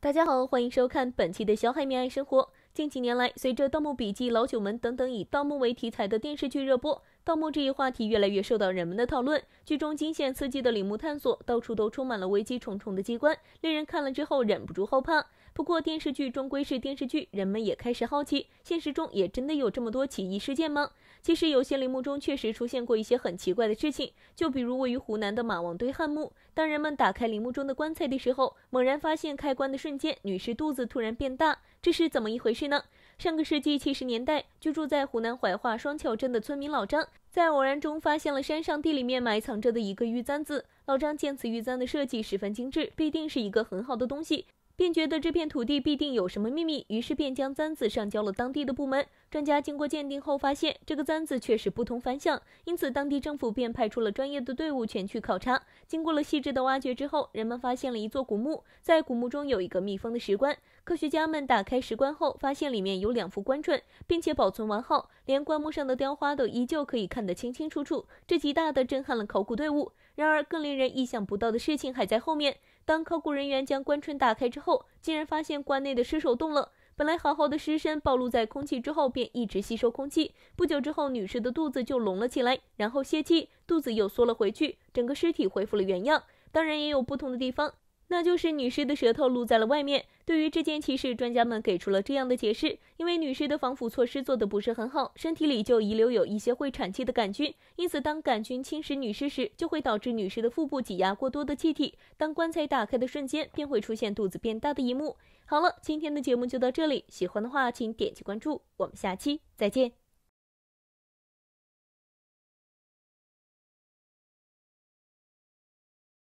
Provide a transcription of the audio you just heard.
大家好，欢迎收看本期的小海绵爱生活。近几年来，随着《盗墓笔记》《老九门》等等以盗墓为题材的电视剧热播。盗墓这一话题越来越受到人们的讨论。剧中惊险刺激的陵墓探索，到处都充满了危机重重的机关，令人看了之后忍不住后怕。不过电视剧终归是电视剧，人们也开始好奇，现实中也真的有这么多奇异事件吗？其实有些陵墓中确实出现过一些很奇怪的事情，就比如位于湖南的马王堆汉墓。当人们打开陵墓中的棺材的时候，猛然发现开棺的瞬间，女尸肚子突然变大，这是怎么一回事呢？上个世纪七十年代，居住在湖南怀化双桥镇的村民老张，在偶然中发现了山上地里面埋藏着的一个玉簪子。老张见此玉簪的设计十分精致，必定是一个很好的东西。便觉得这片土地必定有什么秘密，于是便将簪子上交了当地的部门。专家经过鉴定后发现，这个簪子确实不同凡响，因此当地政府便派出了专业的队伍前去考察。经过了细致的挖掘之后，人们发现了一座古墓，在古墓中有一个密封的石棺。科学家们打开石棺后，发现里面有两副棺春，并且保存完好，连棺木上的雕花都依旧可以看得清清楚楚，这极大的震撼了考古队伍。然而，更令人意想不到的事情还在后面。当考古人员将棺春打开之后，后竟然发现棺内的尸首动了，本来好好的尸身暴露在空气之后便一直吸收空气，不久之后女尸的肚子就隆了起来，然后泄气，肚子又缩了回去，整个尸体恢复了原样，当然也有不同的地方。那就是女尸的舌头露在了外面。对于这件奇事，专家们给出了这样的解释：因为女尸的防腐措施做的不是很好，身体里就遗留有一些会产气的杆菌，因此当杆菌侵蚀女尸时，就会导致女尸的腹部挤压过多的气体。当棺材打开的瞬间，便会出现肚子变大的一幕。好了，今天的节目就到这里。喜欢的话，请点击关注。我们下期再见。